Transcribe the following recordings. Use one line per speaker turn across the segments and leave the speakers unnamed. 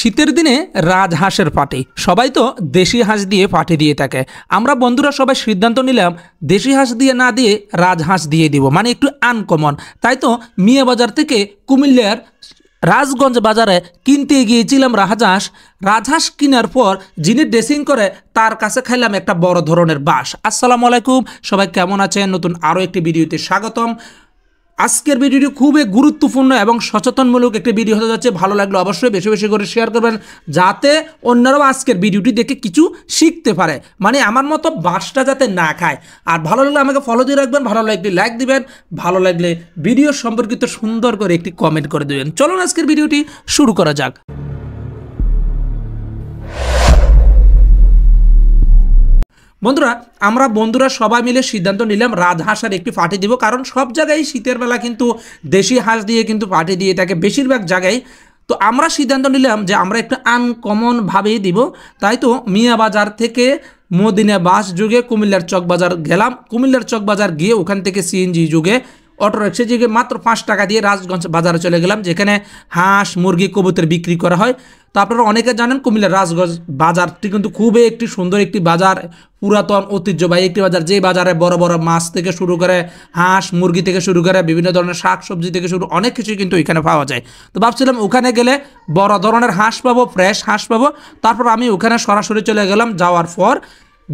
শীতের দিনে রাজহাঁসের পাটি সবাই তো দেশি হাঁস দিয়ে পাটি দিয়ে থাকে আমরা বন্ধুরা সবাই সিদ্ধান্ত নিলাম দেশি হাঁস দিয়ে না দিয়ে রাজহাঁস দিয়ে দিব মানে একটু আনকমন তাই তো মিয়া বাজার থেকে কুমিল্লার রাজগঞ্জ বাজারে কিনতে গিয়েছিলাম রাজহাঁস রাজহাঁস কেনার পর যিনি ড্রেসিং করে তার কাছে খাইলাম একটা বড় ধরনের বাস আসসালামু আলাইকুম সবাই কেমন আছেন নতুন আরও একটি ভিডিওতে স্বাগতম আজকের ভিডিওটি খুবই গুরুত্বপূর্ণ এবং সচেতনমূলক একটি ভিডিও হতে যাচ্ছে ভালো লাগলে অবশ্যই বেশি বেশি করে শেয়ার করবেন যাতে অন্যরাও আজকের ভিডিওটি দেখে কিছু শিখতে পারে মানে আমার মতো বাসটা যাতে না খায় আর ভালো লাগলে আমাকে ফলো দিয়ে রাখবেন ভালো লাগলে লাইক দিবেন ভালো লাগলে ভিডিও সম্পর্কিত সুন্দর করে একটি কমেন্ট করে দেবেন চলুন আজকের ভিডিওটি শুরু করা যাক বন্ধুরা আমরা বন্ধুরা সবাই মিলে সিদ্ধান্ত নিলাম আর একটি পার্টি দিব কারণ সব জায়গায় শীতের বেলা কিন্তু দেশি হাঁস দিয়ে কিন্তু পার্টি দিয়ে থাকে বেশিরভাগ জায়গায় তো আমরা সিদ্ধান্ত নিলাম যে আমরা একটু আনকমনভাবেই দিব তাই তো মিয়া বাজার থেকে মদিনা বাস যুগে কুমিল্লার চকবাজার গেলাম কুমিল্লার চকবাজার গিয়ে ওখান থেকে সিএনজি যুগে অটো রিক্সা যে মাত্র পাঁচ টাকা দিয়ে রাজগঞ্জ বাজারে চলে গেলাম যেখানে হাঁস মুরগি কবুতর বিক্রি করা হয় তো আপনারা অনেকে জানেন কুমিল্লার রাজগঞ্জ বাজারটি কিন্তু খুবই একটি সুন্দর একটি বাজার পুরাতন ঐতিহ্যবাহী একটি বাজার যে বাজারে বড় বড় মাছ থেকে শুরু করে হাঁস মুরগি থেকে শুরু করে বিভিন্ন ধরনের শাক সবজি থেকে শুরু অনেক কিছুই কিন্তু এখানে পাওয়া যায় তো ভাবছিলাম ওখানে গেলে বড় ধরনের হাঁস পাবো ফ্রেশ হাঁস পাবো তারপর আমি ওখানে সরাসরি চলে গেলাম যাওয়ার পর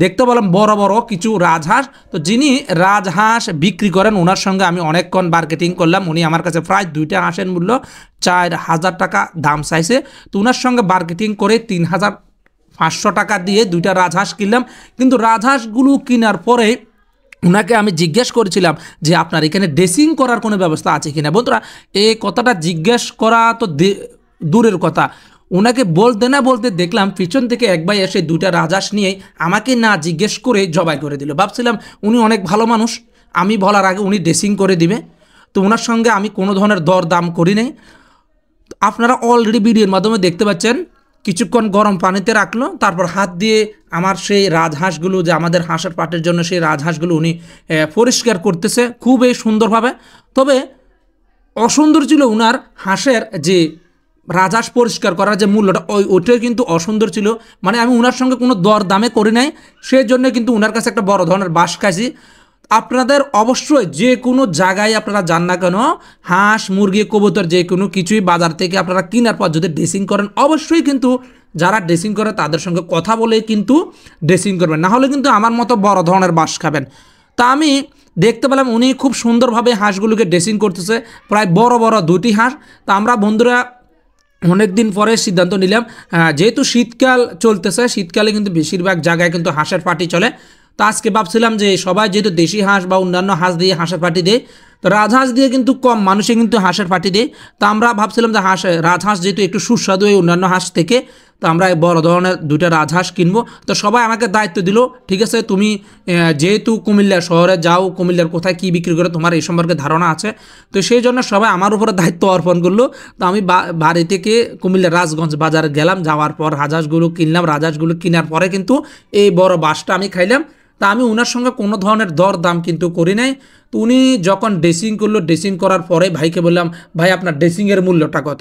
দেখতে পেলাম বড় বড় কিছু রাজহাঁস তো যিনি রাজহাঁস বিক্রি করেন ওনার সঙ্গে আমি অনেকক্ষণ মার্কেটিং করলাম উনি আমার কাছে প্রায় দুইটা হাঁসের মূল্য চার হাজার টাকা দাম চাইছে তো ওনার সঙ্গে মার্কেটিং করে তিন হাজার পাঁচশো টাকা দিয়ে দুইটা রাজহাঁস কিনলাম কিন্তু রাজহাঁসগুলো কেনার পরে ওনাকে আমি জিজ্ঞেস করেছিলাম যে আপনার এখানে ড্রেসিং করার কোনো ব্যবস্থা আছে কিনা বন্ধুরা এই কথাটা জিজ্ঞেস করা তো দূরের কথা ওনাকে বলতে না বলতে দেখলাম পিছন থেকে এক ভাই এসে দুটা রাজাস নিয়ে আমাকে না জিজ্ঞেস করে জবাই করে দিল ভাবছিলাম উনি অনেক ভালো মানুষ আমি বলার আগে উনি ড্রেসিং করে দিবে তো ওনার সঙ্গে আমি কোনো ধরনের দর দাম করি নাই আপনারা অলরেডি ভিডিওর মাধ্যমে দেখতে পাচ্ছেন কিছুক্ষণ গরম পানিতে রাখলো তারপর হাত দিয়ে আমার সেই রাজহাঁসগুলো যে আমাদের হাঁসের পাটের জন্য সেই রাজহাঁসগুলো উনি পরিষ্কার করতেছে খুবই সুন্দরভাবে তবে অসুন্দর ছিল উনার হাঁসের যে রাজাস পরিষ্কার করার যে মূল্যটা ওই ওটাই কিন্তু অসুন্দর ছিল মানে আমি ওনার সঙ্গে কোনো দর দামে করি নাই সেই জন্য কিন্তু ওনার কাছে একটা বড় ধরনের বাস খাইছি আপনাদের অবশ্যই যে কোনো জায়গায় আপনারা যান না কেন হাঁস মুরগি কবুতর যে কোনো কিছুই বাজার থেকে আপনারা কেনার পর যদি ড্রেসিং করেন অবশ্যই কিন্তু যারা ড্রেসিং করে তাদের সঙ্গে কথা বলে কিন্তু ড্রেসিং করবেন না হলে কিন্তু আমার মতো বড় ধরনের বাস খাবেন তা আমি দেখতে পেলাম উনি খুব সুন্দরভাবে হাঁসগুলোকে ড্রেসিং করতেছে প্রায় বড় বড় দুটি হাঁস তা আমরা বন্ধুরা অনেক দিন পরে সিদ্ধান্ত নিলাম যেহেতু শীতকাল চলতেছে শীতকালে কিন্তু বেশিরভাগ জায়গায় কিন্তু হাঁসের পাটি চলে তো আজকে ভাবছিলাম যে সবাই যেহেতু দেশি হাঁস বা অন্যান্য হাঁস দিয়ে হাঁসের পাটি দেয় তো রাজহাঁস দিয়ে কিন্তু কম মানুষে কিন্তু হাঁসের পাটি দেয় তা আমরা ভাবছিলাম যে হাঁস রাজহাঁস যেহেতু একটু সুস্বাদু হয় অন্যান্য হাঁস থেকে তো আমরা বড় ধরনের দুইটা রাজহাঁস কিনবো তো সবাই আমাকে দায়িত্ব দিল ঠিক আছে তুমি যেহেতু কুমিল্লা শহরে যাও কুমিল্লার কোথায় কি বিক্রি করে তোমার এই সম্পর্কে ধারণা আছে তো সেই জন্য সবাই আমার উপরে দায়িত্ব অর্পণ করলো তো আমি বাড়ি থেকে কুমিল্লার রাজগঞ্জ বাজারে গেলাম যাওয়ার পর রাজহাঁসগুলো কিনলাম রাজহাঁসগুলো কেনার পরে কিন্তু এই বড় বাসটা আমি খাইলাম তা আমি ওনার সঙ্গে কোনো ধরনের দর দাম কিন্তু করি নাই তো উনি যখন ড্রেসিং করলো ড্রেসিং করার পরে ভাইকে বললাম ভাই আপনার ড্রেসিংয়ের মূল্যটা কত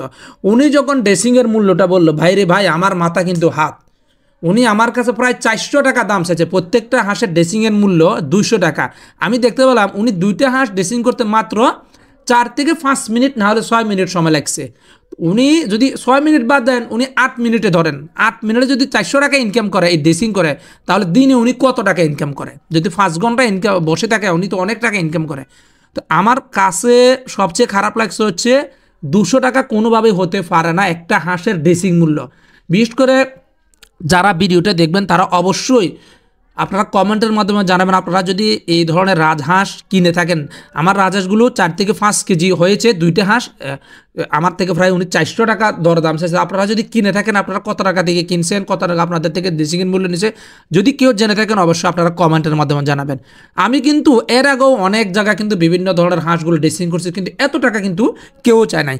উনি যখন ড্রেসিংয়ের মূল্যটা বললো ভাই রে ভাই আমার মাথা কিন্তু হাত উনি আমার কাছে প্রায় চারশো টাকা দাম চাইছে প্রত্যেকটা হাঁসের ড্রেসিংয়ের মূল্য দুইশো টাকা আমি দেখতে পেলাম উনি দুইটা হাঁস ড্রেসিং করতে মাত্র চার থেকে পাঁচ মিনিট না হলে ছয় মিনিট সময় লাগছে উনি যদি ছয় মিনিট বাদ দেন উনি আট মিনিটে ধরেন আট মিনিটে যদি চারশো টাকা ইনকাম করে এই ড্রেসিং করে তাহলে দিনে উনি কত টাকা ইনকাম করে যদি পাঁচ ঘন্টা ইনকাম বসে থাকে উনি তো অনেক টাকা ইনকাম করে তো আমার কাছে সবচেয়ে খারাপ লাগছে হচ্ছে দুশো টাকা কোনোভাবেই হতে পারে না একটা হাঁসের ড্রেসিং মূল্য বিশেষ করে যারা ভিডিওটা দেখবেন তারা অবশ্যই আপনারা কমেন্টের মাধ্যমে জানাবেন আপনারা যদি এই ধরনের রাজহাঁস কিনে থাকেন আমার রাজহাঁসগুলো চার থেকে পাঁচ কেজি হয়েছে দুইটা হাঁস আমার থেকে প্রায় উনি চারশো টাকা দরদাম চাইছে আপনারা যদি কিনে থাকেন আপনারা কত টাকা থেকে কিনছেন কত টাকা আপনাদের থেকে কিন মূল্য নিছে যদি কেউ জেনে থাকেন অবশ্যই আপনারা কমেন্টের মাধ্যমে জানাবেন আমি কিন্তু এর আগেও অনেক জায়গা কিন্তু বিভিন্ন ধরনের হাঁসগুলো ড্রেসিং করছি কিন্তু এত টাকা কিন্তু কেউ চায় নাই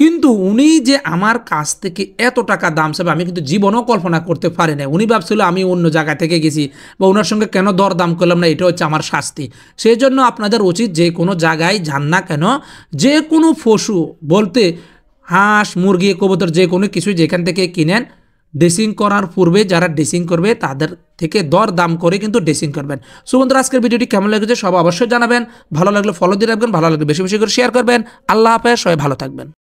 কিন্তু উনি যে আমার কাছ থেকে এত টাকা দাম চাবে আমি কিন্তু জীবনও কল্পনা করতে পারি না উনি ভাবছিল আমি অন্য জায়গা থেকে গেছি বা ওনার সঙ্গে কেন দর দাম করলাম না এটা হচ্ছে আমার শাস্তি সেই জন্য আপনাদের উচিত যে কোনো জায়গায় যান না কেন যে কোনো পশু বলতে হাঁস মুরগি কবুতর যে কোনো কিছু যেখান থেকে কিনেন ড্রেসিং করার পূর্বে যারা ড্রেসিং করবে তাদের থেকে দর দাম করে কিন্তু ড্রেসিং করবেন সো বন্ধুরা আজকের ভিডিওটি কেমন লেগেছে সব অবশ্যই জানাবেন ভালো লাগলে ফলো দিয়ে রাখবেন ভালো লাগলে বেশি বেশি করে শেয়ার করবেন আল্লাহ হাফেজ সবাই ভালো থাকবেন